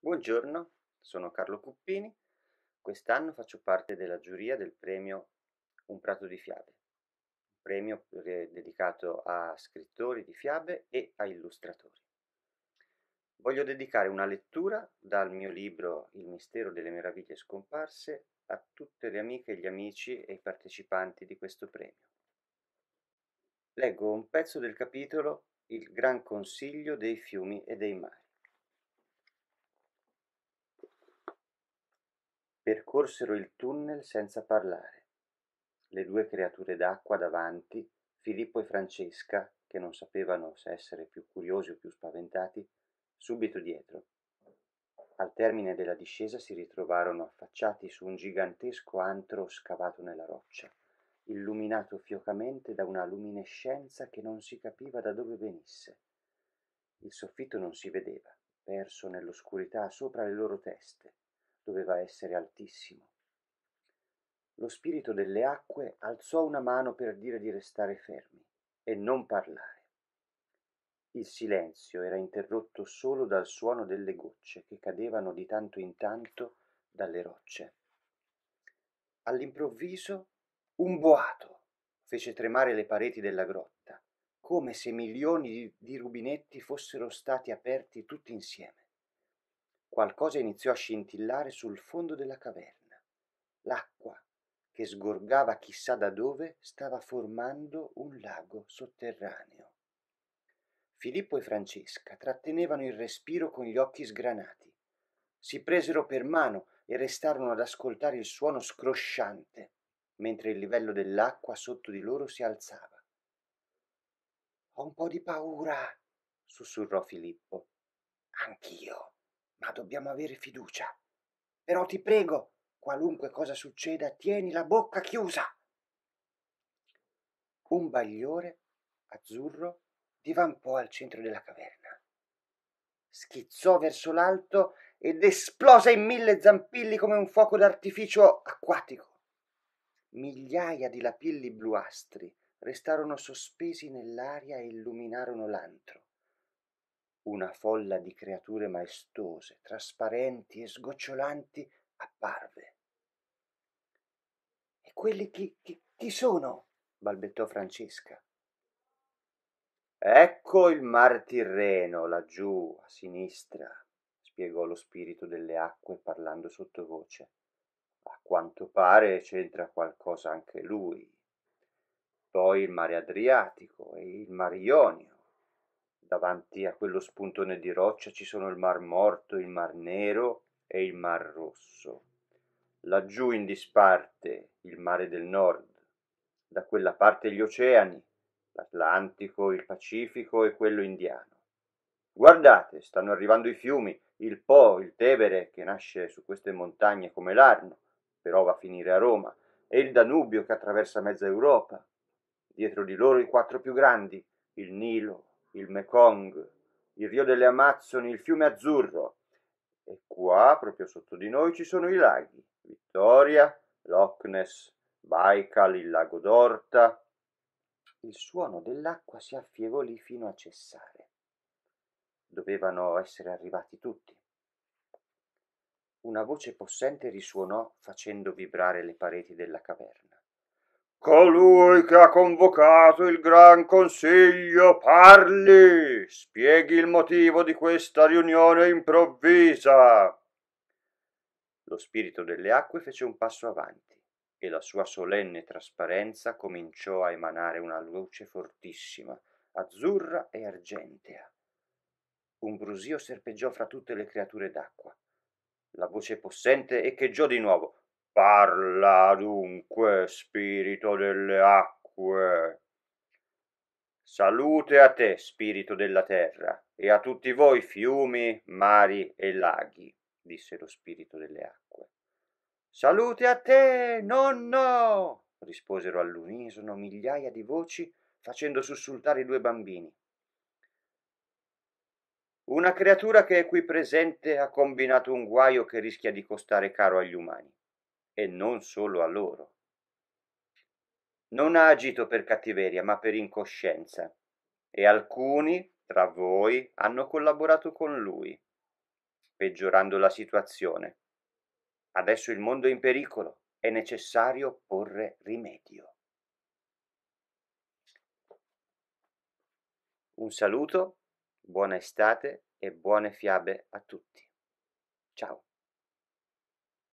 Buongiorno, sono Carlo Cuppini, quest'anno faccio parte della giuria del premio Un Prato di Fiabe, un premio dedicato a scrittori di fiabe e a illustratori. Voglio dedicare una lettura dal mio libro Il mistero delle meraviglie scomparse a tutte le amiche gli amici e i partecipanti di questo premio. Leggo un pezzo del capitolo Il Gran Consiglio dei Fiumi e dei Mari. percorsero il tunnel senza parlare le due creature d'acqua davanti filippo e francesca che non sapevano se essere più curiosi o più spaventati subito dietro al termine della discesa si ritrovarono affacciati su un gigantesco antro scavato nella roccia illuminato fiocamente da una luminescenza che non si capiva da dove venisse il soffitto non si vedeva perso nell'oscurità sopra le loro teste doveva essere altissimo. Lo spirito delle acque alzò una mano per dire di restare fermi e non parlare. Il silenzio era interrotto solo dal suono delle gocce che cadevano di tanto in tanto dalle rocce. All'improvviso un boato fece tremare le pareti della grotta, come se milioni di rubinetti fossero stati aperti tutti insieme qualcosa iniziò a scintillare sul fondo della caverna. L'acqua, che sgorgava chissà da dove, stava formando un lago sotterraneo. Filippo e Francesca trattenevano il respiro con gli occhi sgranati. Si presero per mano e restarono ad ascoltare il suono scrosciante, mentre il livello dell'acqua sotto di loro si alzava. Ho un po' di paura, sussurrò Filippo ma dobbiamo avere fiducia. Però ti prego, qualunque cosa succeda, tieni la bocca chiusa. Un bagliore azzurro divampò al centro della caverna. Schizzò verso l'alto ed esplose in mille zampilli come un fuoco d'artificio acquatico. Migliaia di lapilli bluastri restarono sospesi nell'aria e illuminarono l'antro una folla di creature maestose, trasparenti e sgocciolanti apparve. E quelli chi, chi, chi sono? balbettò Francesca. Ecco il mar Tirreno laggiù a sinistra, spiegò lo spirito delle acque parlando sottovoce. A quanto pare c'entra qualcosa anche lui. Poi il mare Adriatico e il mar Ionio davanti a quello spuntone di roccia ci sono il mar morto il mar nero e il mar rosso laggiù in disparte il mare del nord da quella parte gli oceani l'atlantico il pacifico e quello indiano guardate stanno arrivando i fiumi il po il tevere che nasce su queste montagne come l'arno però va a finire a roma e il danubio che attraversa mezza europa dietro di loro i quattro più grandi il nilo il Mekong, il Rio delle Amazzoni, il fiume Azzurro. E qua, proprio sotto di noi, ci sono i laghi, Vittoria, Loch Ness, Baikal, il lago d'Orta. Il suono dell'acqua si affievolì fino a cessare. Dovevano essere arrivati tutti. Una voce possente risuonò facendo vibrare le pareti della caverna. Colui che ha convocato il Gran Consiglio parli, spieghi il motivo di questa riunione improvvisa. Lo spirito delle acque fece un passo avanti e la sua solenne trasparenza cominciò a emanare una luce fortissima, azzurra e argentea. Un brusio serpeggiò fra tutte le creature d'acqua. La voce possente echeggiò di nuovo. Parla dunque, spirito delle acque. Salute a te, spirito della terra, e a tutti voi fiumi, mari e laghi, disse lo spirito delle acque. Salute a te, nonno! risposero all'unisono migliaia di voci, facendo sussultare i due bambini. Una creatura che è qui presente ha combinato un guaio che rischia di costare caro agli umani e non solo a loro. Non ha agito per cattiveria, ma per incoscienza, e alcuni tra voi hanno collaborato con lui, peggiorando la situazione. Adesso il mondo è in pericolo, è necessario porre rimedio. Un saluto, buona estate e buone fiabe a tutti. Ciao.